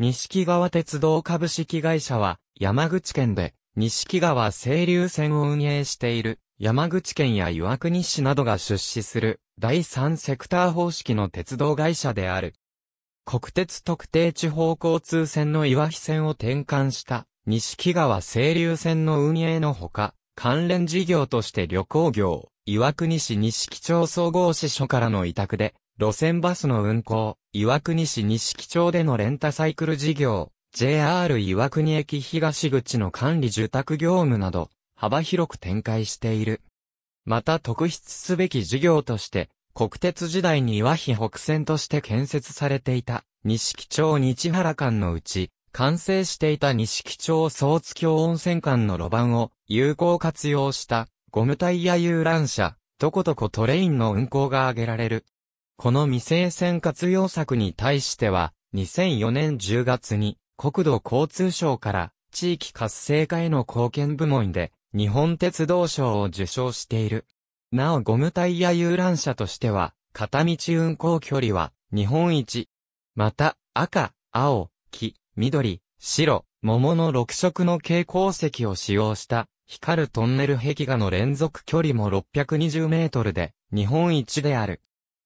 錦川鉄道株式会社は、山口県で、錦川清流線を運営している、山口県や岩国市などが出資する、第三セクター方式の鉄道会社である。国鉄特定地方交通線の岩日線を転換した、錦川清流線の運営のほか、関連事業として旅行業、岩国市錦町総合支所からの委託で、路線バスの運行、岩国市西木町でのレンタサイクル事業、JR 岩国駅東口の管理住宅業務など、幅広く展開している。また特筆すべき事業として、国鉄時代に岩日北線として建設されていた、西木町日原間のうち、完成していた西木町総津京温泉間の路盤を有効活用した、ゴムタイヤ遊覧車、とことこトレインの運行が挙げられる。この未成線活用策に対しては、2004年10月に国土交通省から地域活性化への貢献部門で日本鉄道省を受賞している。なおゴムタイヤ遊覧車としては、片道運行距離は日本一。また、赤、青、黄、緑、白、桃の6色の蛍光石を使用した光るトンネル壁画の連続距離も620メートルで日本一である。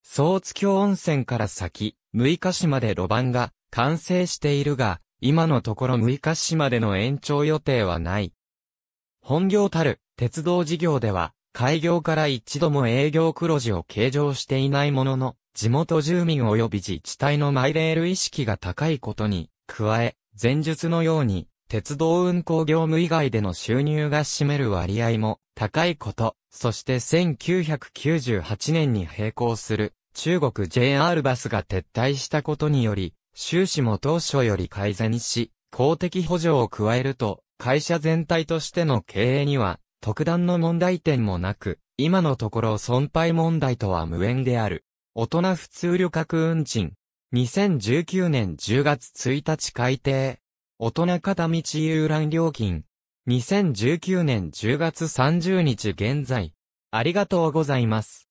総津峡温泉から先、六日市まで路盤が完成しているが、今のところ六日市までの延長予定はない。本業たる鉄道事業では、開業から一度も営業黒字を計上していないものの、地元住民及び自治体のマイレール意識が高いことに、加え、前述のように、鉄道運行業務以外での収入が占める割合も高いこと、そして1998年に並行する中国 JR バスが撤退したことにより、収支も当初より改善し、公的補助を加えると、会社全体としての経営には、特段の問題点もなく、今のところ損廃問題とは無縁である。大人普通旅客運賃。2019年10月1日改定。大人片道遊覧料金。2019年10月30日現在。ありがとうございます。